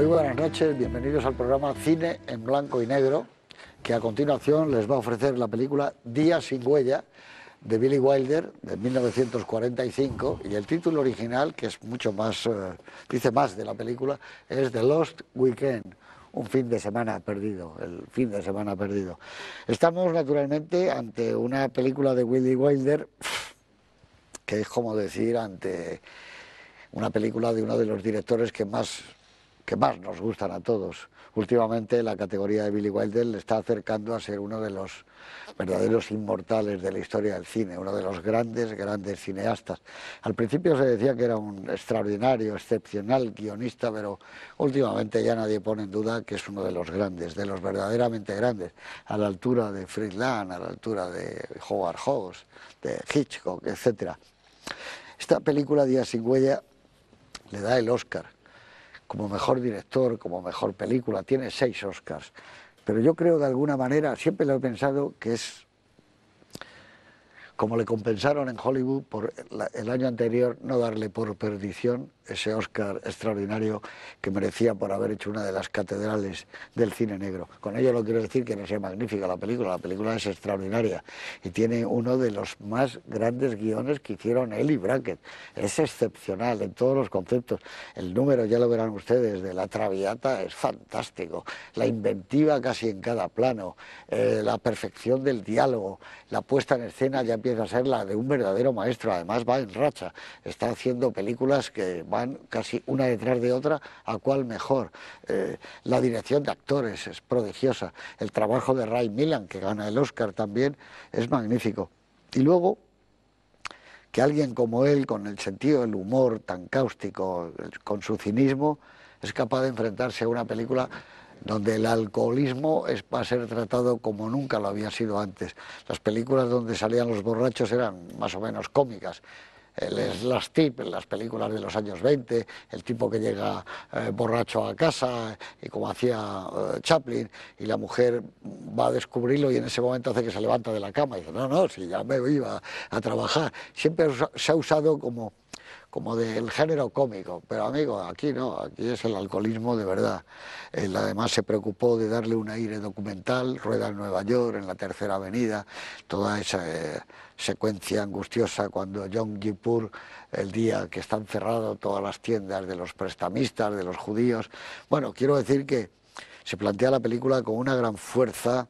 Muy buenas noches, bienvenidos al programa Cine en Blanco y Negro, que a continuación les va a ofrecer la película Día sin huella de Billy Wilder de 1945 y el título original, que es mucho más, eh, dice más de la película, es The Lost Weekend, un fin de semana perdido, el fin de semana perdido. Estamos naturalmente ante una película de Billy Wilder que es como decir ante una película de uno de los directores que más que más nos gustan a todos. Últimamente la categoría de Billy Wilder le está acercando a ser uno de los verdaderos inmortales de la historia del cine, uno de los grandes, grandes cineastas. Al principio se decía que era un extraordinario, excepcional guionista, pero últimamente ya nadie pone en duda que es uno de los grandes, de los verdaderamente grandes, a la altura de Friedland, a la altura de Howard Hawks, de Hitchcock, etc. Esta película, Día sin huella, le da el Oscar como mejor director, como mejor película, tiene seis Oscars. Pero yo creo de alguna manera, siempre lo he pensado, que es como le compensaron en Hollywood por el año anterior no darle por perdición ese Oscar extraordinario que merecía por haber hecho una de las catedrales del cine negro. Con ello lo quiero decir que no sea magnífica la película, la película es extraordinaria y tiene uno de los más grandes guiones que hicieron él y Brackett. Es excepcional en todos los conceptos. El número, ya lo verán ustedes, de la Traviata es fantástico. La inventiva casi en cada plano, eh, la perfección del diálogo, la puesta en escena ya empieza a ser la de un verdadero maestro. Además va en racha, está haciendo películas que casi una detrás de otra a cuál mejor. Eh, la dirección de actores es prodigiosa. El trabajo de Ray Milan, que gana el Oscar también, es magnífico. Y luego, que alguien como él, con el sentido del humor tan cáustico, con su cinismo, es capaz de enfrentarse a una película donde el alcoholismo es, va a ser tratado como nunca lo había sido antes. Las películas donde salían los borrachos eran más o menos cómicas el tip en las películas de los años 20, el tipo que llega eh, borracho a casa, y eh, como hacía eh, Chaplin, y la mujer va a descubrirlo y en ese momento hace que se levanta de la cama y dice, no, no, si ya me iba a trabajar. Siempre se ha usado como como del género cómico, pero amigo, aquí no, aquí es el alcoholismo de verdad. Él además se preocupó de darle un aire documental, rueda en Nueva York, en la Tercera Avenida, toda esa eh, secuencia angustiosa cuando John gipur el día que están cerradas todas las tiendas de los prestamistas, de los judíos. Bueno, quiero decir que se plantea la película con una gran fuerza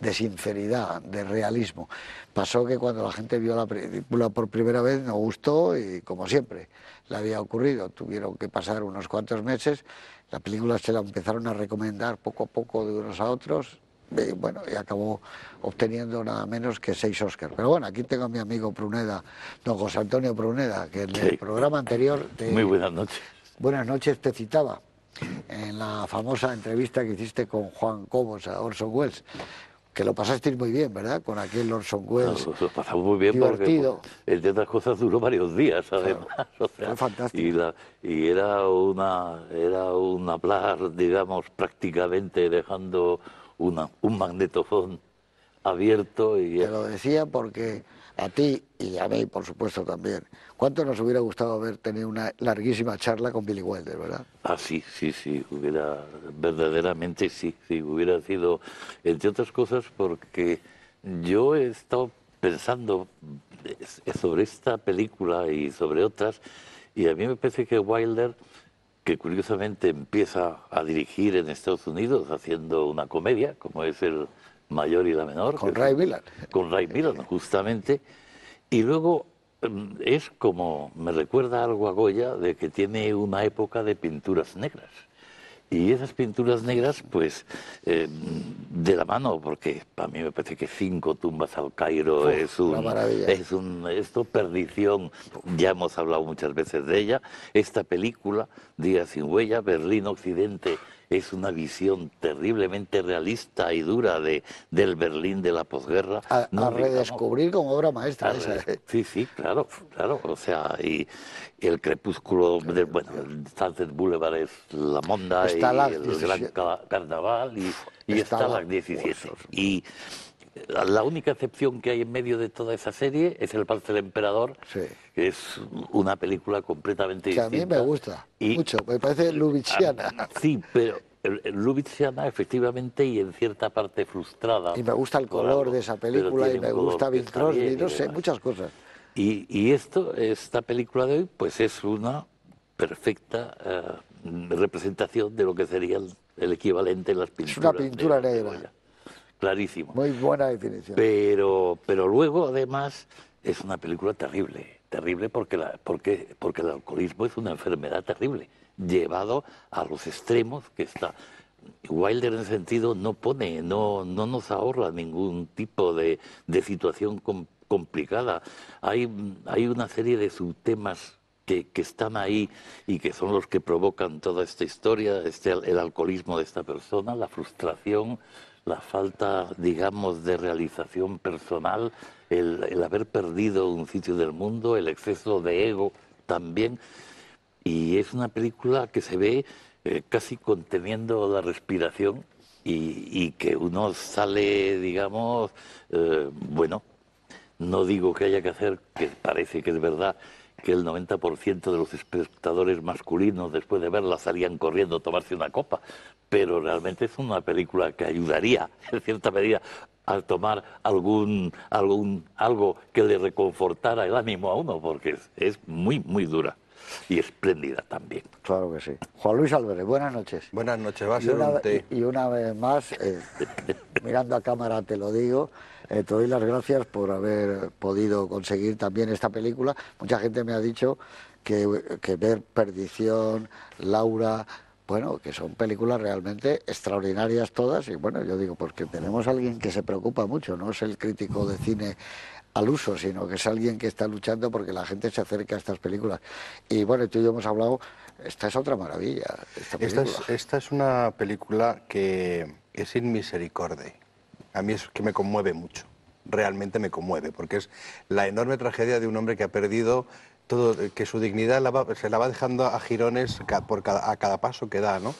de sinceridad, de realismo. Pasó que cuando la gente vio la película por primera vez no gustó y como siempre le había ocurrido, tuvieron que pasar unos cuantos meses, la película se la empezaron a recomendar poco a poco de unos a otros y bueno, y acabó obteniendo nada menos que seis Oscars. Pero bueno, aquí tengo a mi amigo Pruneda, don José Antonio Pruneda, que en el programa anterior... Muy buenas noches. Buenas noches, te citaba en la famosa entrevista que hiciste con Juan Cobos a Orson Welles que lo pasasteis muy bien, ¿verdad? Con aquel Orson Welles. lo pasamos muy bien divertido. porque entre otras cosas duró varios días, además. fantástico. Y, era una era una hablar, digamos, prácticamente dejando una, un magnetofón abierto y. Te lo decía porque a ti y a mí, por supuesto, también. ¿Cuánto nos hubiera gustado haber tenido una larguísima charla con Billy Wilder, verdad? Ah, sí, sí, sí, hubiera, verdaderamente sí, sí, hubiera sido, entre otras cosas, porque yo he estado pensando sobre esta película y sobre otras, y a mí me parece que Wilder, que curiosamente empieza a dirigir en Estados Unidos haciendo una comedia, como es el mayor y la menor. Con Ray Milan. Con Ray Milan, justamente. Y luego mm, es como, me recuerda algo a Goya, de que tiene una época de pinturas negras. Y esas pinturas negras, pues, eh, de la mano, porque para mí me parece que cinco tumbas al Cairo es un, es un, esto perdición. Ya hemos hablado muchas veces de ella. Esta película, Día sin huella, Berlín Occidente, es una visión terriblemente realista y dura de, del Berlín de la posguerra. A, no, redescubrir como obra maestra. Esa, ¿eh? Sí, sí, claro, claro. O sea, y, el crepúsculo, de, bueno, el Boulevard es la monda y el gran carnaval y, y está, las Y, la única excepción que hay en medio de toda esa serie es El parte del Emperador, que es una película completamente que a mí me gusta mucho, me parece lubitsiana. sí, pero lubitsiana, efectivamente y en cierta parte frustrada. Y me gusta el color de esa película y me gusta Bill Crosby, no sé, muchas cosas. Y, y, esto, esta película de hoy, pues es una perfecta eh, representación de lo que sería el, equivalente en las pinturas. Es una pintura negra clarísimo. Muy buena definición. Pero, pero luego, además, es una película terrible, terrible porque, la, porque, porque el alcoholismo es una enfermedad terrible, llevado a los extremos que está. Wilder en ese sentido no pone, no, no nos ahorra ningún tipo de, de situación complicada. Hay, hay una serie de subtemas que, que, están ahí y que son los que provocan toda esta historia, este, el alcoholismo de esta persona, la frustración, la falta, digamos, de realización personal, el, haber perdido un sitio del mundo, el exceso de ego también. Y es una película que se ve eh, casi conteniendo la respiración y, que uno sale, digamos, eh, bueno, no digo que haya que hacer, que parece que es verdad, que el 90% de los espectadores masculinos después de verla salían corriendo a tomarse una copa, pero realmente es una película que ayudaría, en cierta medida, al tomar algún, algún, algo que le reconfortara el ánimo a uno, porque es, muy, muy dura y espléndida también. Claro que sí. Juan Luis Álvarez, buenas noches. Buenas noches, va a ser y una, Y una vez más, eh, mirando a cámara te lo digo, eh, te doy las gracias por haber podido conseguir también esta película. Mucha gente me ha dicho que, ver Perdición, Laura, bueno, que son películas realmente extraordinarias todas y bueno, yo digo, porque tenemos a alguien que se preocupa mucho, no es el crítico de cine al uso, sino que es alguien que está luchando porque la gente se acerca a estas películas. Y bueno, tú y yo hemos hablado, esta es otra maravilla. esta es, una película que es sin misericordia. A mí es que me conmueve mucho, realmente me conmueve, porque es la enorme tragedia de un hombre que ha perdido todo, que su dignidad se la va dejando a girones por cada, a cada paso que da, ¿no?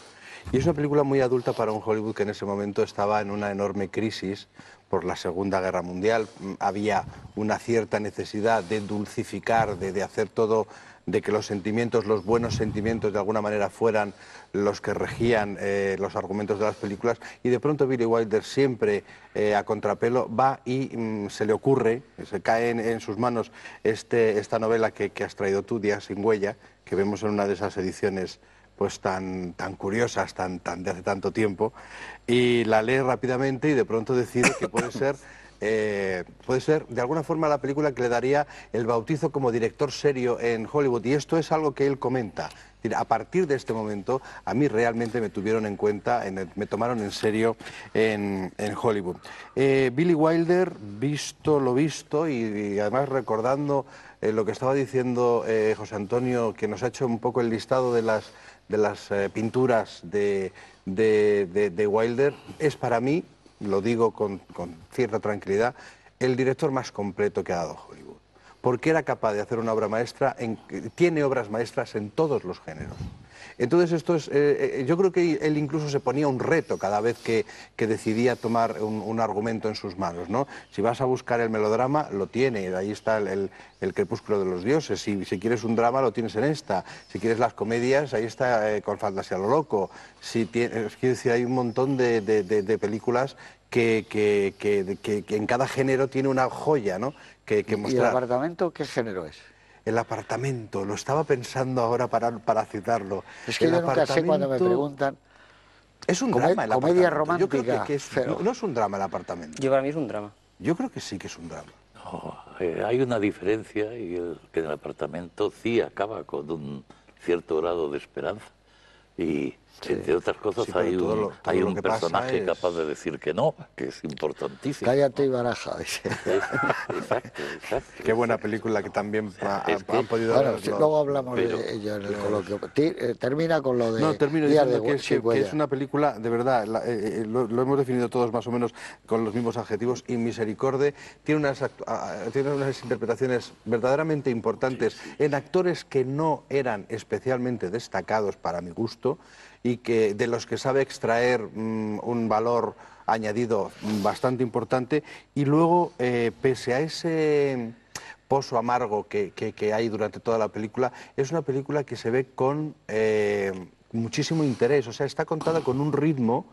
Y es una película muy adulta para un Hollywood que en ese momento estaba en una enorme crisis por la Segunda Guerra Mundial. Mm, había una cierta necesidad de dulcificar, de hacer todo de que los sentimientos, los buenos sentimientos de alguna manera fueran los que regían eh, los argumentos de las películas y de pronto Billy Wilder siempre eh, a contrapelo va y mm, se le ocurre, se cae en, sus manos este, esta novela que, has traído tú, Día sin huella, que vemos en una de esas ediciones pues tan, tan curiosas, tan, tan de hace tanto tiempo, y la lee rápidamente y de pronto decide que puede ser Eh, puede ser de alguna forma la película que le daría el bautizo como director serio en Hollywood. Y esto es algo que él comenta. A partir de este momento, a mí realmente me tuvieron en cuenta, me tomaron en serio en, Hollywood. Eh, Billy Wilder, visto lo visto y, además recordando eh, lo que estaba diciendo José Antonio, que nos ha hecho un poco el listado de las, de las pinturas de Wilder, es para mí lo digo con, cierta tranquilidad, el director más completo que ha dado Hollywood. Porque era capaz de hacer una obra maestra, tiene obras maestras en todos los géneros. Entonces, esto es, eh, eh, yo creo que él incluso se ponía un reto cada vez que, decidía tomar un, argumento en sus manos. Si vas a buscar el melodrama, lo tiene, ahí está el, crepúsculo de los dioses. Si, quieres un drama, lo tienes en esta. Si quieres las comedias, ahí está eh, con Fantasía lo Loco. Si decir, hay un montón de, películas que, en cada género tiene una joya que, ¿Y el apartamento qué género es? el apartamento, lo estaba pensando ahora para, para citarlo. Es que el yo nunca sé cuando me preguntan... Es un drama el comedia romántica. Yo creo que, no, es un drama el apartamento. Yo para mí es un drama. Yo creo que sí que es un drama. No, oh, eh, hay una diferencia y el, que en el apartamento sí acaba con un cierto grado de esperanza y entre otras cosas, hay un, personaje capaz de decir que no, que es importantísimo. Cállate y baraja. Qué buena película que también han podido bueno, Luego hablamos de ella en el coloquio. Eh, termina con lo de. No, termino que, es, una película, de verdad, eh, eh, lo, hemos definido todos más o menos con los mismos adjetivos, y Misericordia tiene unas, tiene unas interpretaciones verdaderamente importantes en actores que no eran especialmente destacados para mi gusto y que, de los que sabe extraer mm, un valor añadido mm, bastante importante. Y luego, eh, pese a ese pozo amargo que, que, hay durante toda la película, es una película que se ve con eh, muchísimo interés. O sea, está contada con un ritmo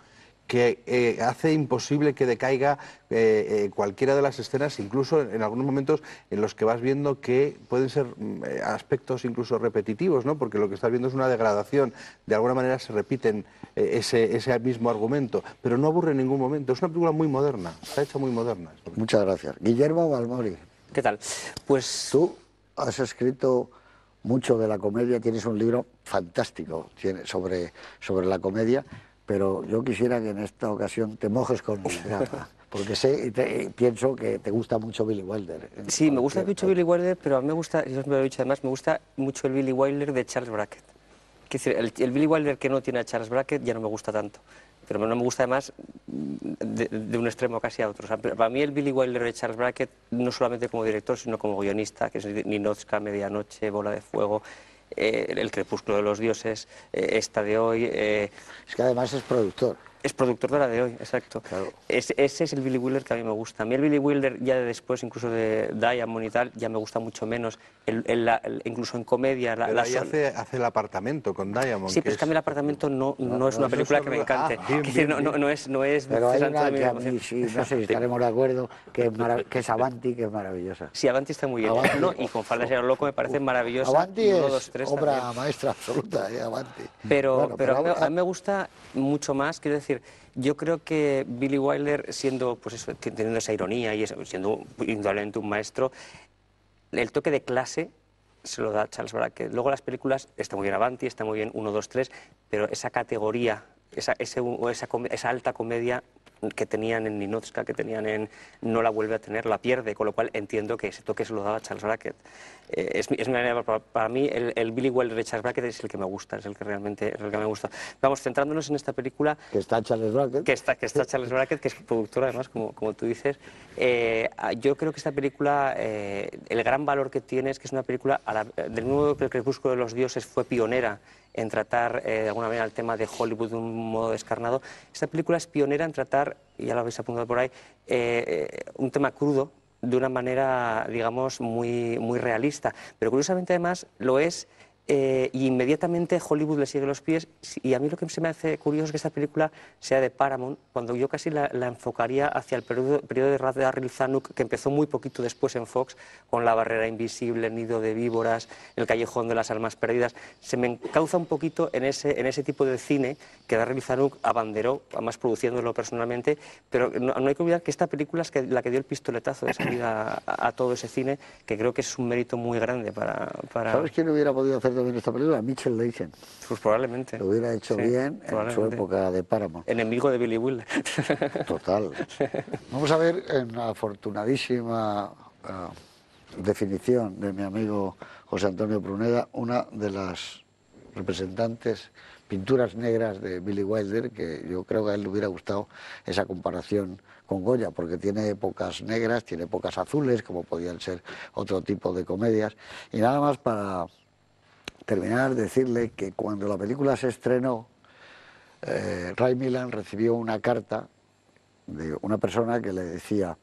que eh, hace imposible que decaiga eh, eh, cualquiera de las escenas, incluso en, algunos momentos en los que vas viendo que pueden ser mm, aspectos incluso repetitivos, ¿no? porque lo que estás viendo es una degradación, de alguna manera se repiten ese, mismo argumento, pero no aburre en ningún momento, es una película muy moderna, está hecha muy moderna. Muchas gracias. Guillermo Balmori. ¿Qué tal? Pues tú has escrito mucho de la comedia, tienes un libro fantástico sobre, sobre la comedia pero yo quisiera que en esta ocasión te mojes con porque pienso que te gusta mucho Billy Wilder. ¿eh? Sí, me gusta mucho Billy Wilder, pero a mí me gusta, eso me lo he dicho además, me gusta mucho el Billy Wilder de Charles Brackett. Es el, Billy Wilder que no tiene a Charles Brackett ya no me gusta tanto, pero no me gusta además de, un extremo casi a otro. para mí el Billy Wilder de Charles Brackett, no solamente como director, sino como guionista, que es Ninozka, Medianoche, Bola de Fuego, eh, el crepúsculo de los dioses, eh, esta de hoy. Eh, es que además es productor. Es productor de la de hoy, exacto. Claro. ese es el Billy Wilder que a mí me gusta. A mí el Billy Wilder, ya de después, incluso de Diamond y tal, ya me gusta mucho menos. El, el, incluso en comedia. La, Pero ahí hace, hace, el apartamento con Diamond. Sí, pero es... que a mí el apartamento no, no, es una película que me encante. Ah, no, es. No es pero hay una que a mí, sí, no sé si estaremos de acuerdo, que es, que es Avanti, que es maravillosa. Sí, Avanti está muy bien. y con Falda Ser Loco me parece maravillosa. Avanti es obra maestra absoluta, eh, Avanti. Pero, pero, a mí me gusta mucho más, quiero decir yo creo que Billy Wilder, siendo, pues eso, teniendo esa ironía y siendo indudablemente un maestro, el toque de clase se lo da Charles Brackett. Luego las películas, está muy bien Avanti, está muy bien 1, 2, 3, pero esa categoría, ese, esa alta comedia que tenían en Ninotska, que tenían en... no la vuelve a tener, la pierde, con lo cual entiendo que ese toque se lo daba Charles Brackett. Eh, es, una, para, para, mí el, Billy Wilder de Charles Brackett es el que me gusta, es el que realmente el que me gusta. Vamos, centrándonos en esta película... Que está Charles Brackett. Que está, que está Charles Brackett, que es productora además, como, como tú dices. Eh, yo creo que esta película, eh, el gran valor que tiene es que es una película, del nuevo que el Crepúsculo de los Dioses fue pionera en tratar de alguna manera el tema de Hollywood de un modo descarnado, esta película es pionera en tratar y ya lo habéis apuntado por ahí, eh, un tema crudo de una manera, digamos, muy, muy realista. Pero curiosamente además lo es eh, y inmediatamente Hollywood le sigue los pies. Y a mí lo que se me hace curioso es que esta película sea de Paramount, cuando yo casi la, enfocaría hacia el periodo, periodo de Daryl Zanuck, que empezó muy poquito después en Fox, con La Barrera Invisible, Nido de Víboras, El Callejón de las Almas Perdidas. Se me encauza un poquito en ese, en ese tipo de cine que Darryl Zanuck abanderó, además produciéndolo personalmente, pero no, hay que olvidar que esta película es que, la que dio el pistoletazo de salida a, todo ese cine, que creo que es un mérito muy grande para... para... ¿Sabes quién hubiera podido hacer de esta película? Mitchell Leitchen. Pues probablemente. Lo hubiera hecho bien en su época de páramo. Enemigo de Billy Wilder. Total. Vamos a ver en la afortunadísima eh, definición de mi amigo José Antonio Pruneda, una de las representantes pinturas negras de Billy Wilder, que yo creo que a él le hubiera gustado esa comparación con Goya, porque tiene épocas negras, tiene épocas azules, como podían ser otro tipo de comedias. Y nada más para terminar, decirle que cuando la película se estrenó, eh, Ray Milan recibió una carta de una persona que le decía,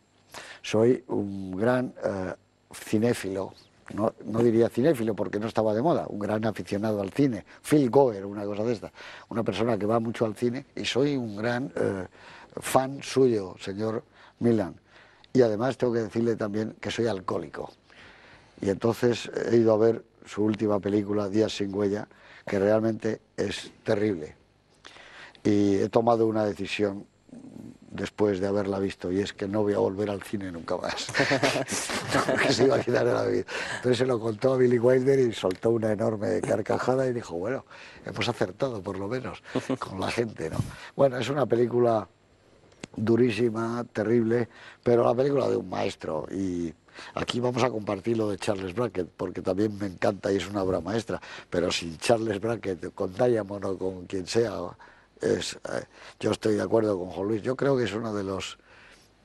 soy un gran eh, cinéfilo, no, no, diría cinéfilo porque no estaba de moda, un gran aficionado al cine, Phil Goer, una cosa de esta, una persona que va mucho al cine y soy un gran eh, fan suyo, señor Milan. Y además tengo que decirle también que soy alcohólico. Y entonces he ido a ver su última película, Días sin huella, que realmente es terrible. Y he tomado una decisión después de haberla visto y es que no voy a volver al cine nunca más porque se iba a quitar de la vida entonces se lo contó a Billy Wilder y soltó una enorme carcajada y dijo bueno hemos acertado por lo menos con la gente no bueno es una película durísima terrible pero la película de un maestro y Aquí vamos a compartir lo de Charles Brackett, porque también me encanta y es una obra maestra, pero sin Charles Brackett, con Diamond con quien sea, eh, yo estoy de acuerdo con Juan Luis. Yo creo que es uno de los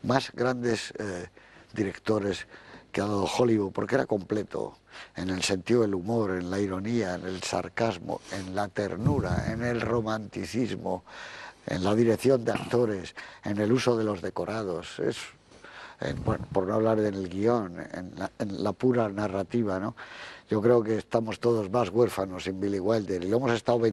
más grandes eh, directores que ha dado Hollywood, porque era completo en el sentido del humor, en la ironía, en el sarcasmo, en la ternura, en el romanticismo, en la dirección de actores, en el uso de los decorados. Es eh, por no hablar del guión, en la, pura narrativa, ¿no? Yo creo que estamos todos más huérfanos en Billy Wilder y lo hemos estado